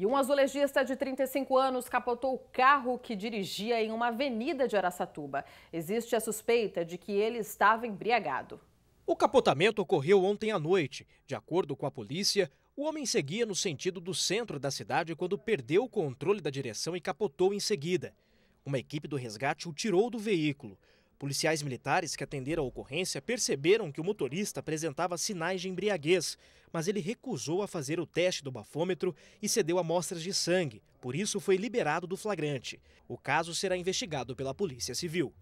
E um azulejista de 35 anos capotou o carro que dirigia em uma avenida de Araçatuba. Existe a suspeita de que ele estava embriagado. O capotamento ocorreu ontem à noite. De acordo com a polícia, o homem seguia no sentido do centro da cidade quando perdeu o controle da direção e capotou em seguida. Uma equipe do resgate o tirou do veículo. Policiais militares que atenderam a ocorrência perceberam que o motorista apresentava sinais de embriaguez, mas ele recusou a fazer o teste do bafômetro e cedeu amostras de sangue, por isso foi liberado do flagrante. O caso será investigado pela Polícia Civil.